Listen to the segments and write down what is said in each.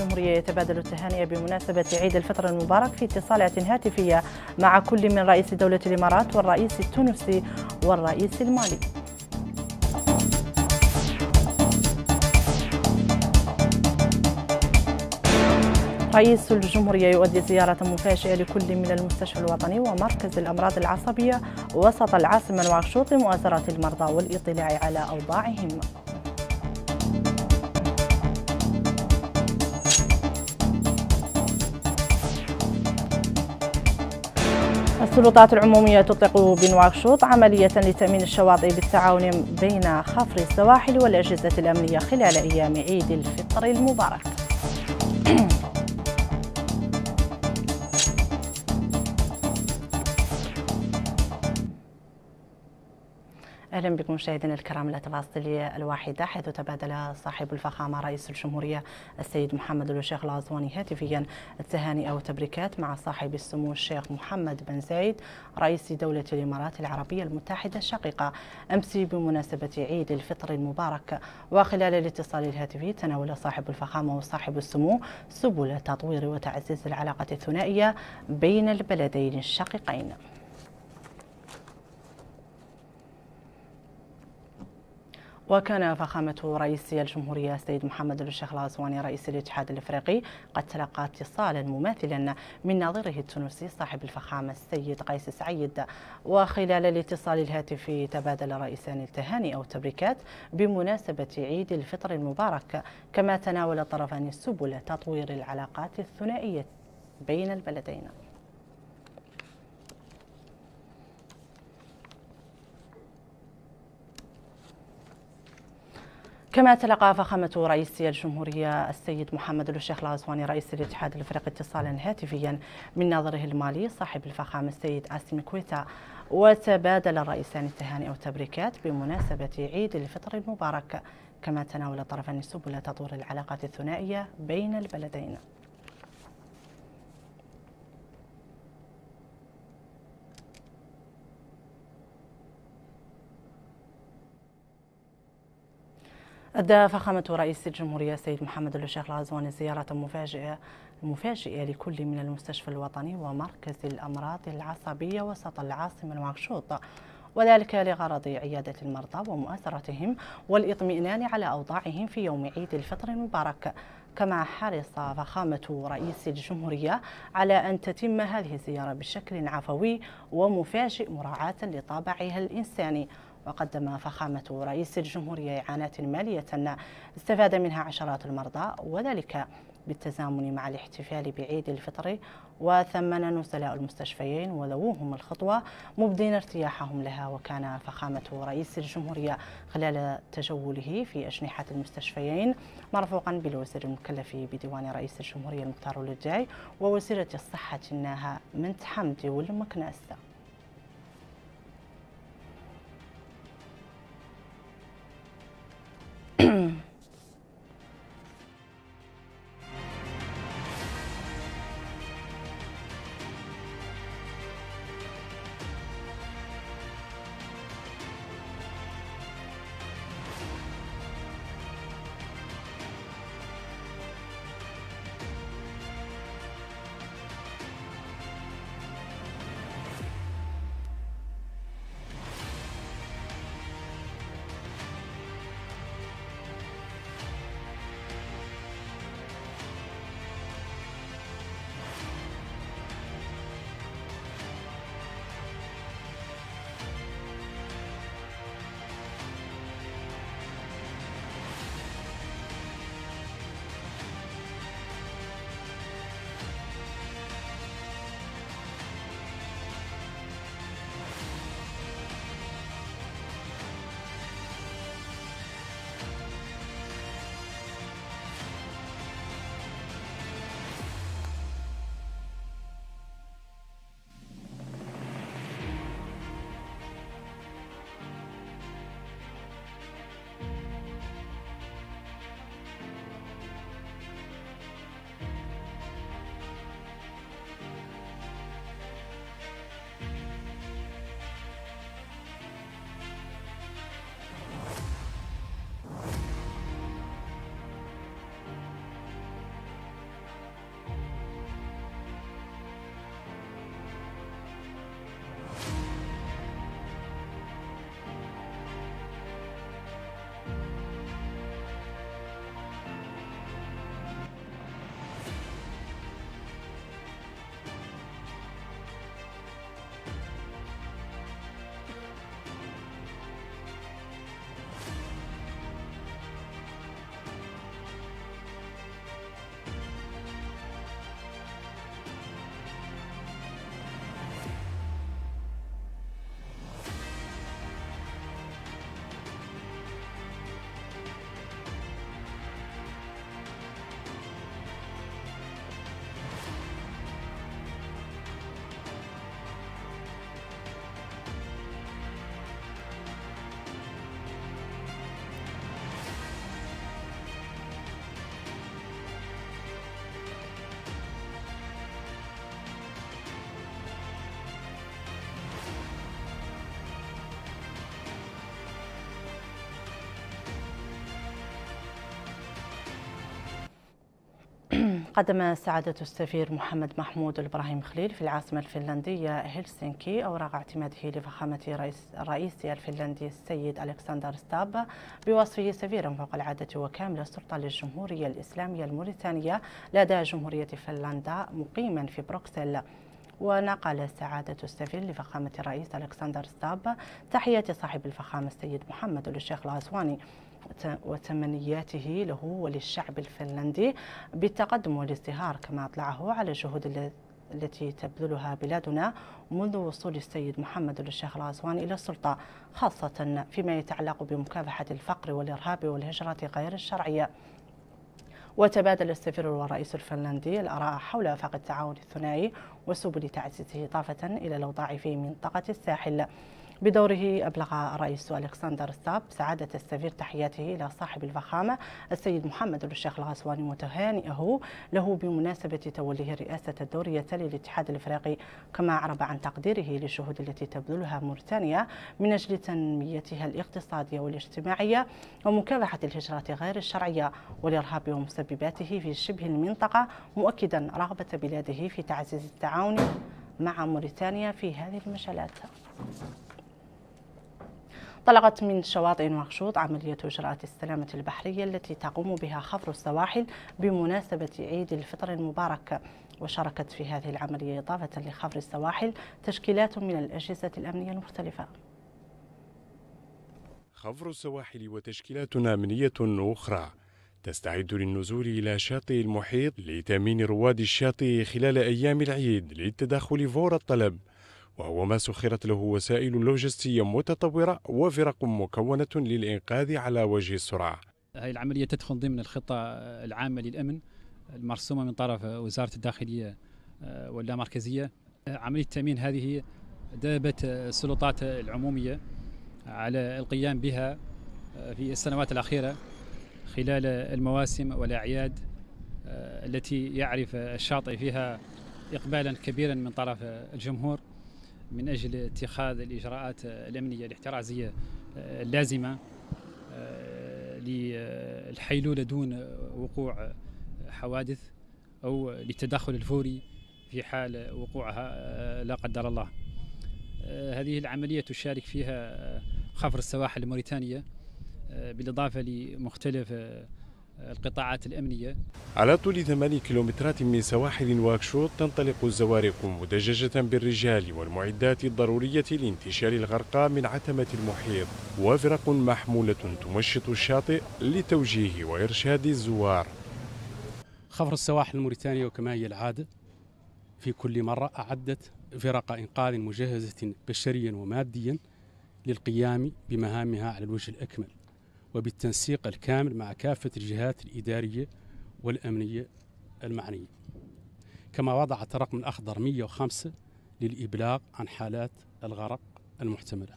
الجمهورية يتبادل التهانئة بمناسبة عيد الفطر المبارك في اتصالات هاتفية مع كل من رئيس دولة الإمارات والرئيس التونسي والرئيس المالي رئيس الجمهورية يؤدي زيارة مفاجئة لكل من المستشفى الوطني ومركز الأمراض العصبية وسط العاصمة نواكشوط لمؤازرة المرضى والاطلاع على أوضاعهم السلطات العمومية تطلق بنواكشوط عملية لتأمين الشواطئ بالتعاون بين خفر السواحل والأجهزة الأمنية خلال أيام عيد الفطر المبارك اهلا بكم مشاهدينا الكرام الى تفاصيل الواحده حيث تبادل صاحب الفخامه رئيس الجمهوريه السيد محمد الشيخ العزواني هاتفيا التهانئه والتبريكات مع صاحب السمو الشيخ محمد بن زايد رئيس دوله الامارات العربيه المتحده الشقيقه امس بمناسبه عيد الفطر المبارك وخلال الاتصال الهاتفي تناول صاحب الفخامه وصاحب السمو سبل تطوير وتعزيز العلاقه الثنائيه بين البلدين الشقيقين وكان فخامة رئيس الجمهورية السيد محمد بن الشيخ العزواني رئيس الاتحاد الافريقي قد تلقى اتصالا مماثلا من ناظره التونسي صاحب الفخامة السيد قيس سعيد وخلال الاتصال الهاتفي تبادل رئيسان التهاني أو التبريكات بمناسبة عيد الفطر المبارك كما تناول الطرفان السبل تطوير العلاقات الثنائية بين البلدين كما تلقى فخامة رئيس الجمهورية السيد محمد الشيخ الغزواني رئيس الاتحاد الافريقي اتصالا هاتفيا من ناظره المالي صاحب الفخامة السيد اسم كويتا وتبادل الرئيسان التهانئ والتبريكات بمناسبة عيد الفطر المبارك كما تناول الطرفان سبل تطوير العلاقات الثنائية بين البلدين أدى فخامة رئيس الجمهورية السيد محمد الشيخ الغزواني زيارة مفاجئة مفاجئة لكل من المستشفى الوطني ومركز الأمراض العصبية وسط العاصمة نواكشوط وذلك لغرض عيادة المرضى ومؤازرتهم والإطمئنان على أوضاعهم في يوم عيد الفطر المبارك كما حرص فخامة رئيس الجمهورية على أن تتم هذه الزيارة بشكل عفوي ومفاجئ مراعاة لطابعها الإنساني وقدم فخامة رئيس الجمهورية إعانات مالية استفاد منها عشرات المرضى وذلك بالتزامن مع الاحتفال بعيد الفطر وثمن نزلاء المستشفيين وذووهم الخطوة مبدين ارتياحهم لها وكان فخامة رئيس الجمهورية خلال تجوله في أجنحة المستشفيين مرفوقا بالوزير المكلف بديوان رئيس الجمهورية المختار للجاي ووزيرة الصحة ناها منت حمدي والمكناس قدم سعادة السفير محمد محمود الإبراهيم خليل في العاصمة الفنلندية هلسنكي أوراق اعتماده لفخامة الرئيس الفنلندي السيد ألكسندر ستاب بوصفه سفيرا فوق العادة وكامل السلطة للجمهورية الإسلامية الموريتانية لدى جمهورية فنلندا مقيما في بروكسل ونقل سعادة السفير لفخامة الرئيس ألكسندر ستاب تحية صاحب الفخامة السيد محمد الشيخ الأسواني وتمنياته له وللشعب الفنلندي بالتقدم والازدهار كما أطلعه على الجهود التي تبذلها بلادنا منذ وصول السيد محمد الشيخ رازوان إلى السلطة خاصة فيما يتعلق بمكافحة الفقر والإرهاب والهجرة غير الشرعية وتبادل السفير والرئيس الفنلندي الآراء حول آفاق التعاون الثنائي وسبل تعزيزه إضافة إلى الأوضاع في منطقة الساحل بدوره أبلغ الرئيس ألكسندر ساب سعادة السفير تحياته إلى صاحب الفخامة السيد محمد الشيخ الغسواني وتهانئه له بمناسبة توليه رئاسة الدور للاتحاد الإفريقي كما أعرب عن تقديره للشهود التي تبذلها موريتانيا من أجل تنميتها الاقتصادية والاجتماعية ومكافحة الهجرات غير الشرعية والإرهاب ومسبباته في شبه المنطقة مؤكدا رغبة بلاده في تعزيز التعاون مع موريتانيا في هذه المجالات طلقت من شواطئ نواكشوط عملية إجراءات السلامة البحرية التي تقوم بها خفر السواحل بمناسبة عيد الفطر المبارك وشاركت في هذه العملية إضافة لخفر السواحل تشكيلات من الأجهزة الأمنية المختلفة خفر السواحل وتشكيلات أمنية أخرى تستعد للنزول إلى شاطئ المحيط لتأمين رواد الشاطئ خلال أيام العيد للتدخل فور الطلب وهو ما سخرت له وسائل لوجستية متطورة وفرق مكونة للإنقاذ على وجه السرعة هذه العملية تدخل ضمن الخطة العامة للأمن المرسومة من طرف وزارة الداخلية آه، واللامركزية آه، عملية التأمين هذه دابت آه، السلطات العمومية على القيام بها في السنوات الأخيرة خلال المواسم والأعياد التي يعرف الشاطئ فيها إقبالا كبيرا من طرف الجمهور من أجل اتخاذ الإجراءات الأمنية الاحترازية آه، اللازمة آه، للحيلولة دون وقوع حوادث أو للتدخل الفوري في حال وقوعها آه، لا قدر الله هذه العملية تشارك فيها خفر السواحل الموريتانية بالإضافة لمختلف القطاعات الأمنية على طول ثماني كيلومترات من سواحل واكشوط تنطلق الزوارق مدججة بالرجال والمعدات الضرورية لانتشال الغرقاء من عتمة المحيط وفرق محمولة تمشط الشاطئ لتوجيه وإرشاد الزوار خفر السواحل الموريتانية وكما هي العادة في كل مرة أعدت فرق إنقاذ مجهزة بشريا وماديا للقيام بمهامها على الوجه الأكمل وبالتنسيق الكامل مع كافة الجهات الإدارية والأمنية المعنية كما وضعت الرقم الأخضر 105 للإبلاغ عن حالات الغرق المحتملة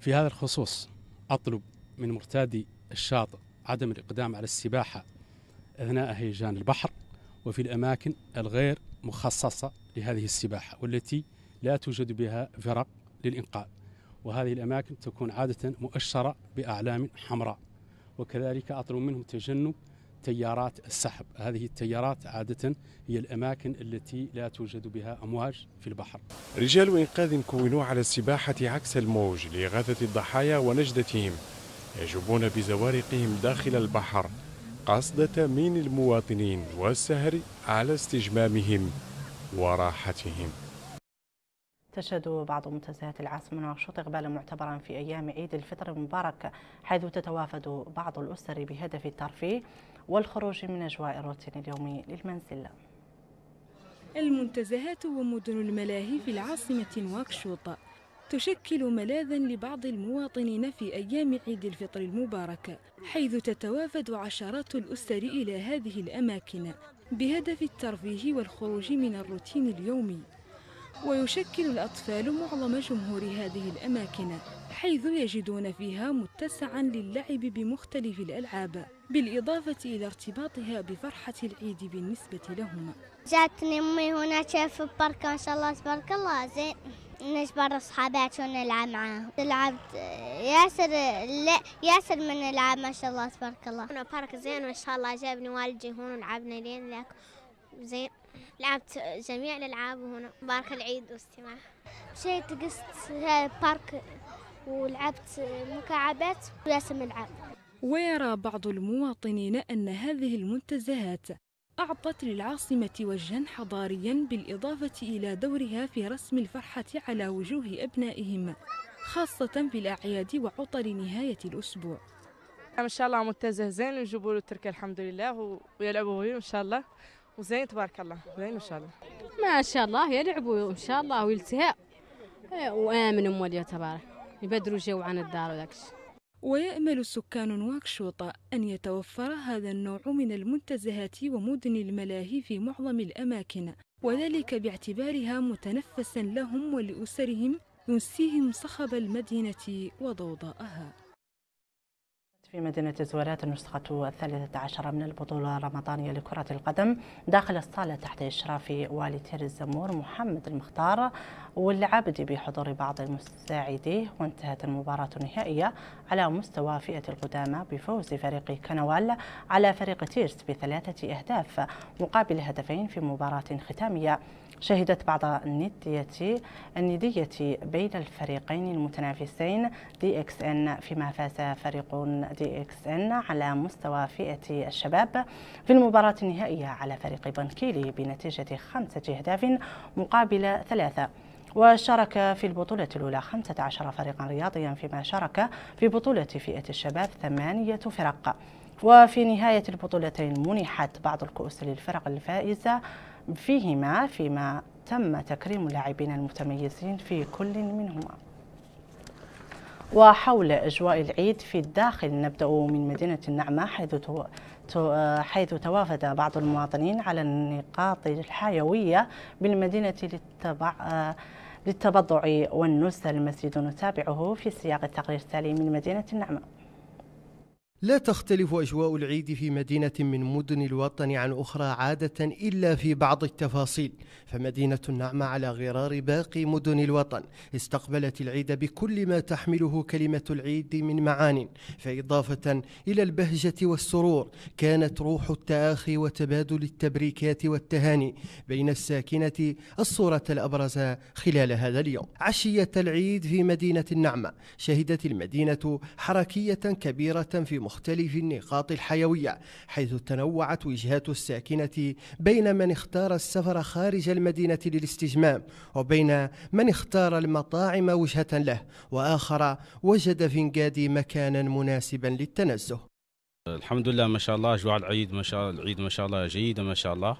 في هذا الخصوص أطلب من مرتادي الشاطئ عدم الإقدام على السباحة أثناء هيجان البحر وفي الأماكن الغير مخصصة لهذه السباحة والتي لا توجد بها فرق للإنقاذ وهذه الأماكن تكون عادة مؤشرة بأعلام حمراء وكذلك أطلب منهم تجنب تيارات السحب هذه التيارات عادة هي الأماكن التي لا توجد بها أمواج في البحر رجال إنقاذ كونوا على السباحة عكس الموج لإغاثة الضحايا ونجدتهم يجوبون بزوارقهم داخل البحر قصد تأمين المواطنين والسهر على استجمامهم وراحتهم تشهد بعض منتزهات العاصمة نواكشوط إقبالا معتبرا في أيام عيد الفطر المبارك حيث تتوافد بعض الأسر بهدف الترفيه والخروج من أجواء الروتين اليومي للمنزل المنتزهات ومدن الملاهي في العاصمة نواكشوط تشكل ملاذا لبعض المواطنين في أيام عيد الفطر المبارك حيث تتوافد عشرات الأسر إلى هذه الأماكن بهدف الترفيه والخروج من الروتين اليومي ويشكل الأطفال معظم جمهور هذه الأماكن حيث يجدون فيها متسعا للعب بمختلف الألعاب بالإضافة إلى ارتباطها بفرحة العيد بالنسبة لهم جاتني أمي هنا شاف البركة ما شاء الله تبارك الله زين نجبر أصحابات ونلعب معاهم لعبت ياسر لا ياسر من نلعب ما شاء الله تبارك الله هنا بارك زين ما شاء الله جابني والدي هون ولعبنا لين لك زين لعبت جميع الألعاب هنا بارك العيد واستماع مشيت قست بارك ولعبت مكعبات ورسم ألعاب ويرى بعض المواطنين أن هذه المنتزهات أعطت للعاصمة وجها حضاريا بالإضافة إلى دورها في رسم الفرحة على وجوه أبنائهم خاصة في الأعياد وعطل نهاية الأسبوع إن شاء الله متزه زين ويجيبوا له الحمد لله ويلعبوا به إن شاء الله وزين تبارك الله زين ان شاء الله ما شاء الله يلعبوا ان شاء الله ويلتهى إيه، وامن مولي تبارك يبدروا جو عن الدار وذاك ويأمل سكان واكشوط أن يتوفر هذا النوع من المنتزهات ومدن الملاهي في معظم الأماكن وذلك باعتبارها متنفسا لهم ولأسرهم ينسيهم صخب المدينة وضوضاءها في مدينة الزويلات النسخة الثالثة عشرة من البطولة الرمضانية لكرة القدم داخل الصالة تحت إشراف والي تير الزمور محمد المختار والعبدي بحضور بعض مساعديه وانتهت المباراة النهائية على مستوى فئة القدامى بفوز فريق كنوال على فريق تيرس بثلاثة أهداف مقابل هدفين في مباراة ختامية شهدت بعض الندية الندية بين الفريقين المتنافسين دي اكس ان فيما فاز فريق دي اكس ان على مستوى فئة الشباب في المباراة النهائية على فريق بنكيلي بنتيجة خمسة أهداف مقابل ثلاثة وشارك في البطولة الأولى 15 فريقا رياضيا فيما شارك في بطولة فئة الشباب ثمانية فرق وفي نهاية البطولتين منحت بعض الكؤوس للفرق الفائزة فيهما فيما تم تكريم اللاعبين المتميزين في كل منهما وحول أجواء العيد في الداخل نبدأ من مدينة النعمة حيث آه، حيث توافد بعض المواطنين على النقاط الحيوية بالمدينة للتبع آه، للتبضع والنزهة المسجد نتابعه في سياق التقرير التالي من مدينة النعمة لا تختلف أجواء العيد في مدينة من مدن الوطن عن أخرى عادة إلا في بعض التفاصيل فمدينة النعمة على غرار باقي مدن الوطن استقبلت العيد بكل ما تحمله كلمة العيد من معان فإضافة إلى البهجة والسرور كانت روح التآخي وتبادل التبريكات والتهاني بين الساكنة الصورة الأبرز خلال هذا اليوم عشية العيد في مدينة النعمة شهدت المدينة حركية كبيرة في مختلف مختلف النقاط الحيوية حيث تنوعت وجهات الساكنة بين من اختار السفر خارج المدينة للاستجمام وبين من اختار المطاعم وجهة له وآخر وجد في انقادي مكانا مناسبا للتنزه الحمد لله ما شاء الله أجواء العيد ما شاء العيد ما شاء الله جيدة ما شاء الله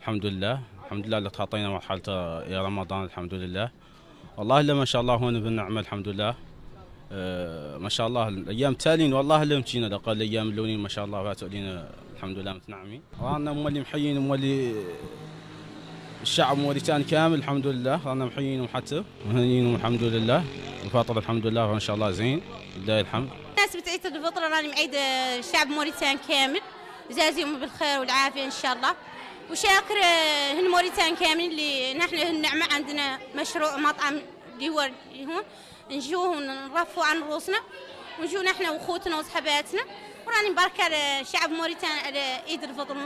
الحمد لله الحمد لله اللي تخطينا مرحلة رمضان الحمد لله والله إلا ما شاء الله هون بالنعمة الحمد لله ما شاء الله الايام التالين والله اللي مشينا لقى الايام اللونين ما شاء الله فاتوا علينا الحمد لله متنعمين رانا مولي محيين مولي الشعب موريتان كامل الحمد لله رانا محيينهم حتى مهنيينهم الحمد لله الفاطر الحمد لله ان شاء الله زين لله الحمد الناس بتعيد الفطر راني معيد الشعب موريتان كامل جازيهم بالخير والعافية إن شاء الله وشاكر آه، هن موريتان كامل اللي نحن النعمة عندنا مشروع مطعم اللي هو هون نجوه نرفعوا عن روسنا ونجو نحن وخوتنا وصحباتنا وراني مباركه لشعب موريتانيا ايد الفطر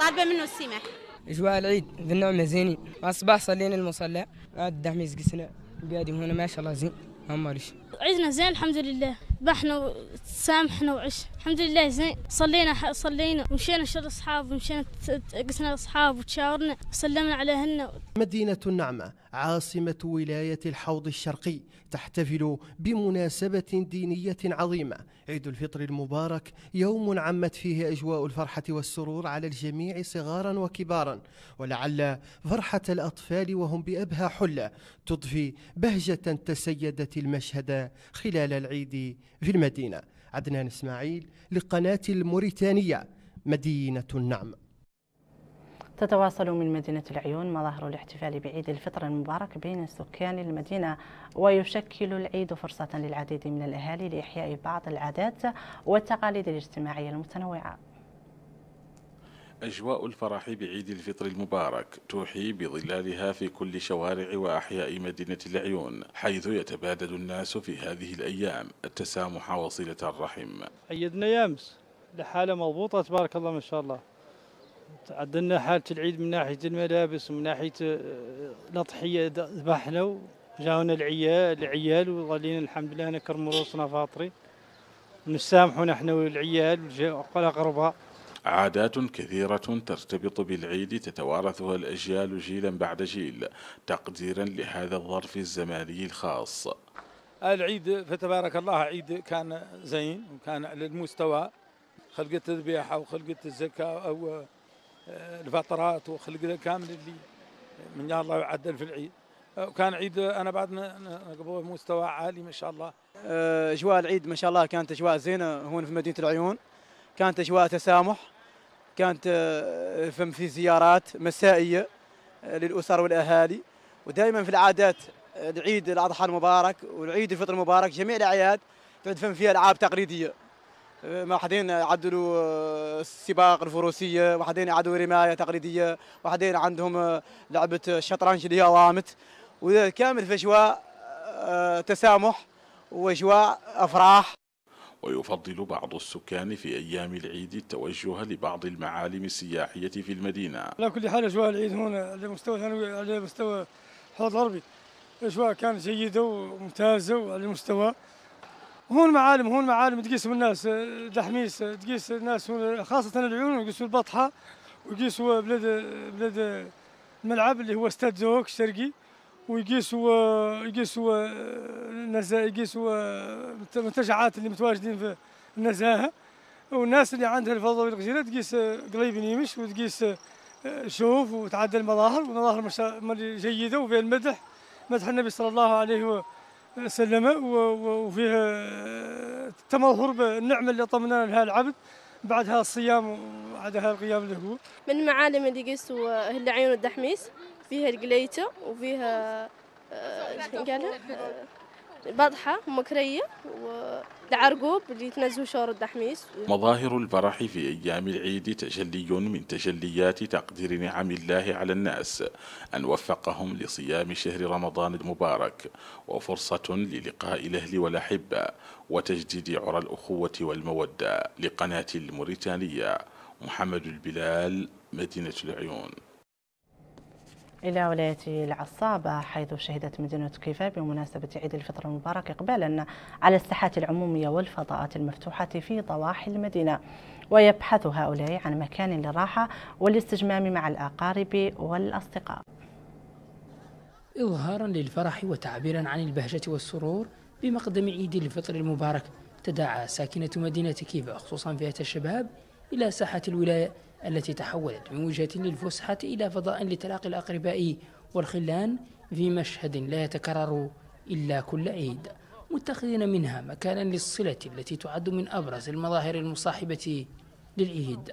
طالبه منه السماح اجواء العيد بالنوع مزيني مع الصباح صلينا المصلى عاد الدعم يسقسنا قادم هنا ما شاء الله زين معلش عيدنا زين الحمد لله بحنا وتسامحنا وعش الحمد لله زين صلينا صلينا ومشينا شر اصحاب ومشينا قسنا اصحاب وتشاورنا وسلمنا عليهن مدينه النعمه عاصمه ولايه الحوض الشرقي تحتفل بمناسبه دينيه عظيمه عيد الفطر المبارك يوم عمت فيه اجواء الفرحه والسرور على الجميع صغارا وكبارا ولعل فرحه الاطفال وهم بابهى حله تضفي بهجه تسيدت المشهد خلال العيد في المدينة عدنان إسماعيل لقناة الموريتانية مدينة النعم تتواصل من مدينة العيون مظاهر الاحتفال بعيد الفطر المبارك بين سكان المدينة ويشكل العيد فرصة للعديد من الأهالي لإحياء بعض العادات والتقاليد الاجتماعية المتنوعة أجواء الفرح بعيد الفطر المبارك توحي بظلالها في كل شوارع وأحياء مدينة العيون حيث يتبادل الناس في هذه الأيام التسامح وصلة الرحم عيدنا أمس لحالة مضبوطة تبارك الله ما شاء الله عدلنا حالة العيد من ناحية الملابس ومن ناحية آه، الأضحية ذبحنا وجاونا العيال العيال وظلينا الحمد لله نكرم روسنا فاطري نسامحوا نحن والعيال والأقرباء عادات كثيرة ترتبط بالعيد تتوارثها الأجيال جيلا بعد جيل تقديرا لهذا الظرف الزماني الخاص العيد فتبارك الله عيد كان زين وكان على المستوى خلق التذبيحة وخلق الزكاة أو آه، الفطرات وخلق كامل اللي من الله يعدل في العيد آه، وكان عيد انا بعد نقبوه مستوى عالي ما شاء الله آه، اجواء العيد ما شاء الله كانت اجواء زينه هون في مدينه العيون كانت اجواء تسامح كانت آه، فم في زيارات مسائيه آه، للاسر والاهالي ودائما في العادات آه، العيد الاضحى المبارك والعيد الفطر المبارك جميع الاعياد تعد فم فيها العاب تقليديه واحدين يعدلوا السباق الفروسيه واحدين يعدلوا رمايه تقليديه واحدين عندهم لعبه الشطرنج اللي هي وامت وكامل في اجواء تسامح واجواء افراح ويفضل بعض السكان في أيام العيد التوجه لبعض المعالم السياحية في المدينة على كل حال أجواء العيد هنا على مستوى ثانوي على مستوى الحوض الغربي أجواء كانت جيدة وممتازة وعلى مستوى هون معالم هون معالم تقيسهم الناس دحميس آه، آه، تقيس الناس آه، خاصة العيون يقيسوا البطحة ويقيسوا بلاد بلاد الملعب اللي هو استاد زوك الشرقي ويقيسوا يقيسوا النزاهه يقيسوا المنتجعات اللي متواجدين في النزاهه والناس اللي عندها الفضاء والغزيره تقيس قليب يمش وتقيس آه، شوف وتعدل المظاهر والمظاهر جيده وفيها المدح مدح النبي صلى الله عليه وسلم وفيها التمظهر آه، بالنعمه اللي طمنا لها العبد بعدها الصيام وبعدها القيام له من المعالم اللي قيسوا العيون آه، والدحميس فيها القليته وفيها شنو آه، قالها آه، مكرية والعرقوب اللي تنزلوا شور الدحميس مظاهر الفرح في أيام العيد تجلي من تجليات تقدير نعم الله على الناس أن وفقهم لصيام شهر رمضان المبارك وفرصة للقاء الأهل والأحبة وتجديد عرى الأخوة والمودة لقناة الموريتانية محمد البلال مدينة العيون إلى ولاية العصابة حيث شهدت مدينة كيفا بمناسبة عيد الفطر المبارك إقبالا على الساحات العمومية والفضاءات المفتوحة في ضواحي المدينة ويبحث هؤلاء عن مكان للراحة والاستجمام مع الأقارب والأصدقاء إظهارا للفرح وتعبيرا عن البهجة والسرور بمقدم عيد الفطر المبارك تداعى ساكنة مدينة كيفا خصوصا فئة الشباب إلى ساحة الولاية التي تحولت من وجهة للفسحة إلى فضاء لتلاقي الأقرباء والخلان في مشهد لا يتكرر إلا كل عيد متخذين منها مكانا للصلة التي تعد من أبرز المظاهر المصاحبة للعيد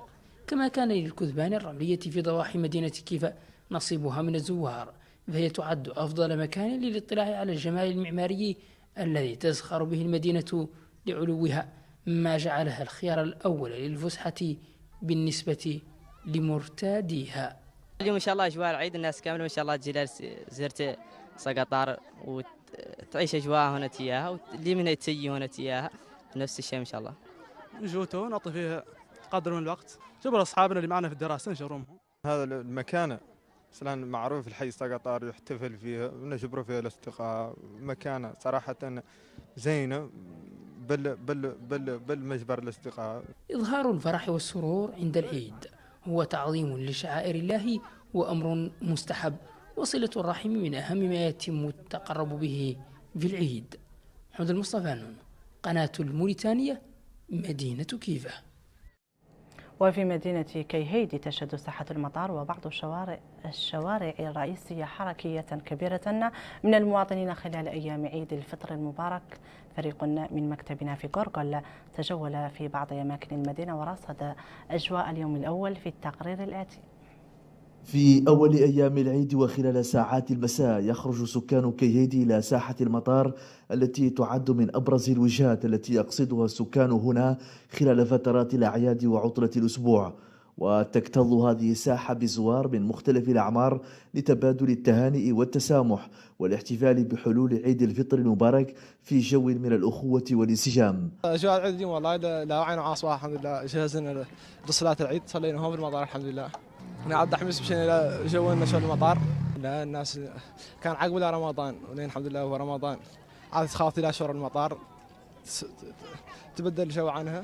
كما كان للكثبان الرملية في ضواحي مدينة كيفا نصيبها من الزوار فهي تعد أفضل مكان للاطلاع على الجمال المعماري الذي تزخر به المدينة لعلوها ما جعلها الخيار الأول للفسحة بالنسبة لمرتاديها اليوم ان شاء الله اجواء العيد الناس كامله إن شاء الله تجي زرت سقطار وتعيش اجواء هنا تياها واللي منها تجي هنا تياها نفس الشيء ان شاء الله نجوته نعطي فيه قدر من الوقت جبر اصحابنا اللي معنا في الدراسه نجرهم هذا المكان مثلا معروف الحي سقطار يحتفل فيه ونجبروا فيه الاصدقاء مكانه صراحه زينه بل, بل, بل, بل مجبر الاصدقاء إظهار الفرح والسرور عند العيد هو تعظيم لشعائر الله وأمر مستحب وصلة الرحم من أهم ما يتم التقرب به في العيد حمد المصطفى قناة الموريتانية مدينة كيفة وفي مدينة كيهيدي تشهد ساحة المطار وبعض الشوارع الشوارع الرئيسية حركية كبيرة من المواطنين خلال أيام عيد الفطر المبارك فريق من مكتبنا في غورغل تجول في بعض أماكن المدينة ورصد أجواء اليوم الأول في التقرير الآتي في أول أيام العيد وخلال ساعات المساء يخرج سكان كيهيدي إلى ساحة المطار التي تعد من أبرز الوجهات التي يقصدها السكان هنا خلال فترات الأعياد وعطلة الأسبوع وتكتظ هذه الساحة بزوار من مختلف الأعمار لتبادل التهانئ والتسامح والاحتفال بحلول عيد الفطر المبارك في جو من الأخوة والانسجام أجواء العيد والله لا عين وعاص الحمد لله جهزنا لصلاة العيد صلينا في المطار الحمد لله انا عبد الحميد مشينا الى جو في المطار لا الناس كان عقب ولا رمضان ولين الحمد لله هو رمضان عاد تخاف الى شهر المطار تبدل الجو عنها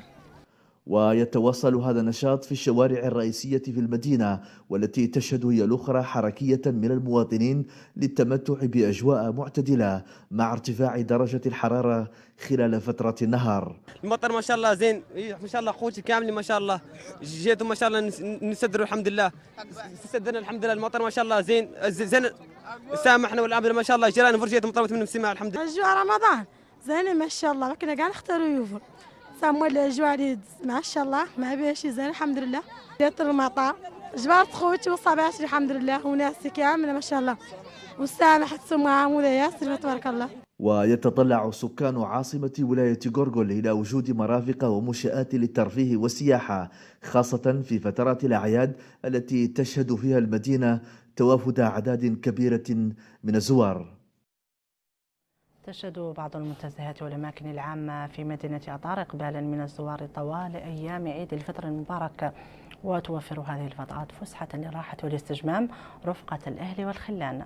ويتواصل هذا النشاط في الشوارع الرئيسية في المدينة والتي تشهد هي الأخرى حركية من المواطنين للتمتع بأجواء معتدلة مع ارتفاع درجة الحرارة خلال فترة النهار المطر ما شاء الله زين إيه، ما شاء الله خوتي كامل ما شاء الله جيت ما شاء الله نستدروا الحمد لله استدرنا الحمد لله المطر ما شاء الله زين زين سامحنا والعمل ما شاء الله جيران فرجيتهم طلبت منهم السماء الحمد لله رمضان زين ما شاء الله لكن قاعد نختاروا يوفر سامويل جواليد ما شاء الله ما بيش زين الحمد لله جيت المطار جبارت خوتي وصبعتي الحمد لله وناس كامله ما شاء الله وسامحت سمعهم ولا ياسر تبارك الله ويتطلع سكان عاصمة ولاية غورغول إلى وجود مرافق ومنشآت للترفيه والسياحة خاصة في فترات الأعياد التي تشهد فيها المدينة توافد أعداد كبيرة من الزوار تشهد بعض المنتزهات والأماكن العامة في مدينة اطار إقبالا من الزوار طوال أيام عيد الفطر المبارك وتوفر هذه الفترات فسحة للراحة والاستجمام رفقة الأهل والخلان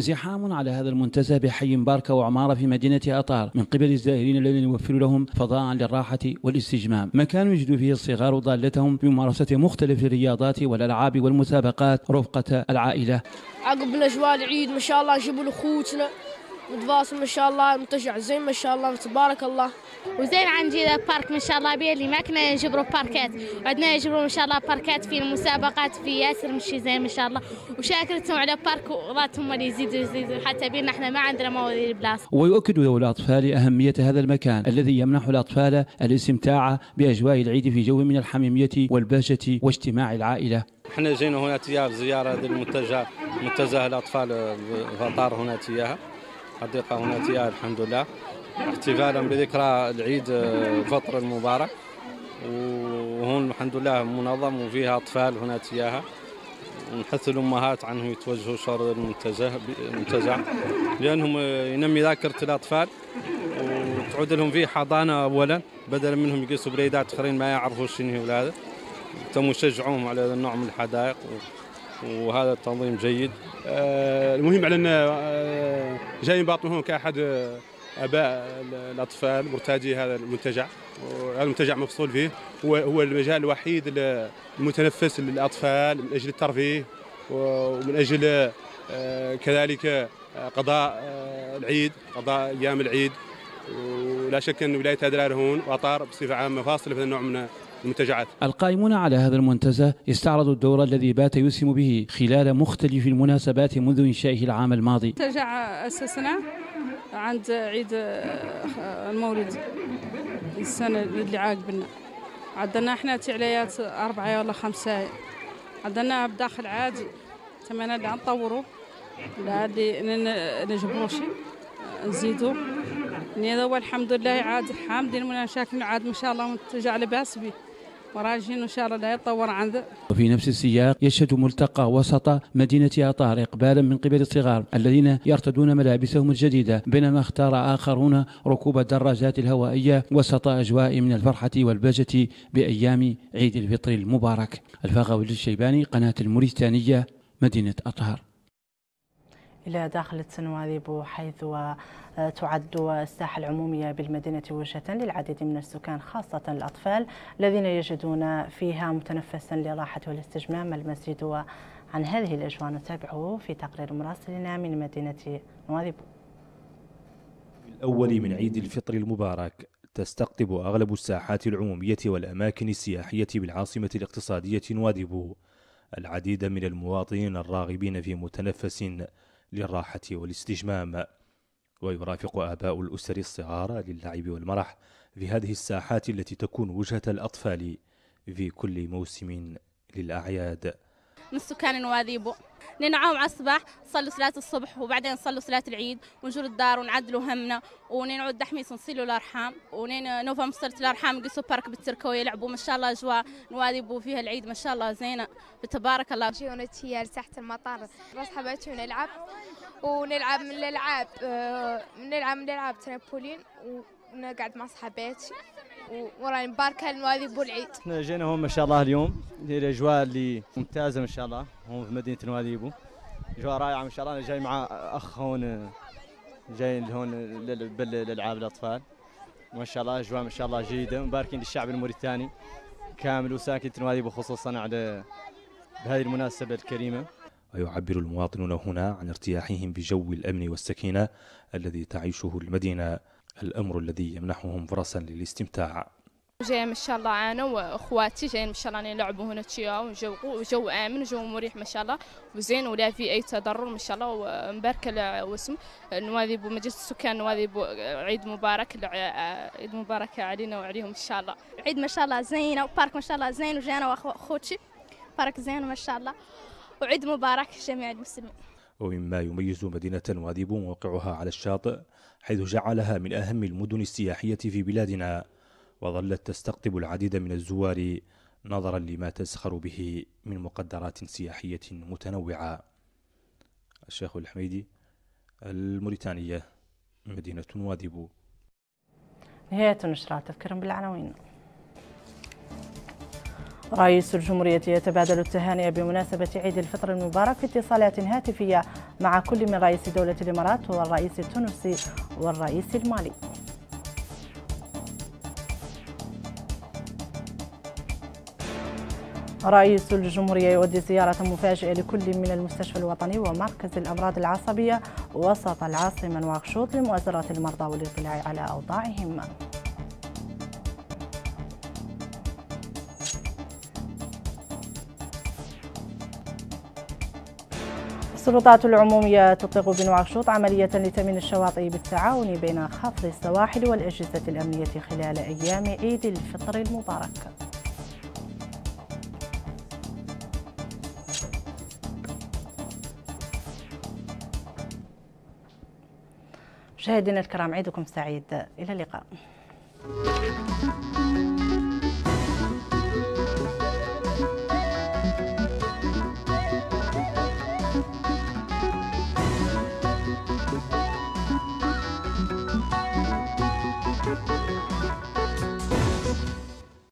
زحام على هذا المنتزه بحي باركة وعمارة في مدينة أطار من قبل الزائرين الذين يوفر لهم فضاء للراحة والاستجمام مكان يجد فيه الصغار ضالتهم بممارسة مختلف الرياضات والألعاب والمسابقات رفقة العائلة عقب الأجواء العيد ما شاء الله جيبوا لأخوتنا متواصل ما شاء الله المنتجع زين ما شاء الله تبارك الله وزين عندي بارك ما شاء الله بيه اللي ما كنا نجبروا باركات عندنا يجبروا ما شاء الله باركات في المسابقات في ياسر مشي زين ما شاء الله وشاكرتهم على بارك وراتهم اللي يزيدوا يزيدوا حتى بينا احنا ما عندنا مواضيع بلاصه ويؤكد ذوي الاطفال اهميه هذا المكان الذي يمنح الاطفال الاستمتاع باجواء العيد في جو من الحميميه والبهجه واجتماع العائله احنا جينا هنا تيار زياره للمنتجع منتزه الاطفال فطار هنا تياها حديقة هناتية الحمد لله احتفالا بذكرى العيد آه، الفطر المبارك وهون الحمد لله منظم وفيها أطفال هناتياها نحث الأمهات عنهم يتوجهوا شر المنتزه المنتزع لأنهم آه، ينمي ذاكرة الأطفال وتعود لهم فيه حضانة أولا بدلا منهم يقيسوا بريدات آخرين ما يعرفوا شنو ولا هذا تم يشجعوهم على هذا النوع من الحدائق وهذا التنظيم جيد آه، المهم على ان آه، جايين باطنهم كاحد آه، اباء الاطفال مرتاجي هذا المنتجع هذا المنتجع مفصول فيه هو هو المجال الوحيد المتنفس للاطفال من اجل الترفيه ومن اجل كذلك قضاء العيد قضاء ايام العيد ولا شك ان ولايه هدرار هون واطار بصفه عامه فاصله في النوع من المنتجعات القائمون على هذا المنتزه استعرضوا الدور الذي بات يسهم به خلال مختلف المناسبات منذ إنشائه العام الماضي المنتجع أسسنا عند عيد آه، المولد السنة اللي عاقبنا عندنا احنا تعليات أربعة ولا خمسة عندنا بداخل عاد تمنا اللي نطوروا اللي نجبروا شي نزيدوا يعني هذا هو الحمد لله عاد حامدين من شاكرين عاد ان شاء الله منتجع لباس به وراجين إن شاء الله لا يتطور عن وفي نفس السياق يشهد ملتقى وسط مدينة اطار إقبالا من قبل الصغار الذين يرتدون ملابسهم الجديدة بينما اختار آخرون ركوب الدراجات الهوائية وسط أجواء من الفرحة والبهجة بأيام عيد الفطر المبارك الفاغوي الشيباني قناة الموريتانية مدينة أطهر إلى داخل التنواريب حيث تعد الساحة العمومية بالمدينة وجهة للعديد من السكان خاصة الأطفال الذين يجدون فيها متنفسا لراحة والاستجمام المزيد عن هذه الأجواء نتابعه في تقرير مراسلنا من مدينة نواريبو الأول من عيد الفطر المبارك تستقطب أغلب الساحات العمومية والأماكن السياحية بالعاصمة الاقتصادية نوادبو العديد من المواطنين الراغبين في متنفس للراحة والاستجمام ويرافق آباء الأسر الصغار للعب والمرح في هذه الساحات التي تكون وجهة الأطفال في كل موسم للأعياد من سكان نواذيبو ننعوم على الصباح نصلوا صلاة الصبح وبعدين نصلوا صلاة العيد ونجر الدار ونعدلوا همنا وننعود دحميس نصيلوا الأرحام ونين نوفا مصرت الأرحام نقصوا بارك بالتركو يلعبوا ما شاء الله أجواء بو فيها العيد ما شاء الله زينة بتبارك الله جيونا هي تحت المطار راس حباتي ونلعب ونلعب من الألعاب نلعب آه، من الألعاب ترامبولين ونقعد مع صحباتي وراني مباركه لنوادي بولعيد. احنا جينا هون ما شاء الله اليوم الاجواء اللي ممتازه ما شاء الله هون في مدينه نواديبو اجواء رائعه ما شاء الله انا جاي مع اخ هون جاي هون للالعاب الاطفال ما شاء الله اجواء ما شاء الله جيده مباركين للشعب الموريتاني كامل وساكن نواديبو خصوصا على بهذه المناسبه الكريمه. ويعبر المواطنون هنا عن ارتياحهم بجو الامن والسكينه الذي تعيشه المدينه الأمر الذي يمنحهم فرصا للاستمتاع جاي ما شاء الله انا واخواتي جايين ما شاء الله نلعبوا هنا تشيا آه، وجو وجو امن وجو مريح ما شاء الله وزين ولا في اي تضرر ما شاء الله ومبارك واسم نواذب مجلس السكان نواذب عيد مبارك آه، عيد مبارك علينا وعليهم ان شاء الله عيد ما شاء الله زينه وبارك ما شاء الله زين وجانا واخوتي بارك زين ما شاء الله وعيد مبارك جميع المسلمين ومما يميز مدينة واديب موقعها على الشاطئ حيث جعلها من أهم المدن السياحية في بلادنا وظلت تستقطب العديد من الزوار نظرا لما تسخر به من مقدرات سياحية متنوعة الشيخ الحميدي الموريتانية مدينة واديبو نهاية النشرة تذكر بالعناوين رئيس الجمهورية يتبادل التهانئ بمناسبة عيد الفطر المبارك في اتصالات هاتفية مع كل من رئيس دولة الإمارات والرئيس التونسي والرئيس المالي رئيس الجمهورية يؤدي زيارة مفاجئة لكل من المستشفى الوطني ومركز الأمراض العصبية وسط العاصمة نواكشوط لمؤازرة المرضى والاطلاع على أوضاعهم السلطات العمومية تطلق بنواكشوط عملية لتمين الشواطئ بالتعاون بين خفض السواحل والأجهزة الأمنية خلال أيام عيد الفطر المبارك مشاهدينا الكرام عيدكم سعيد إلى اللقاء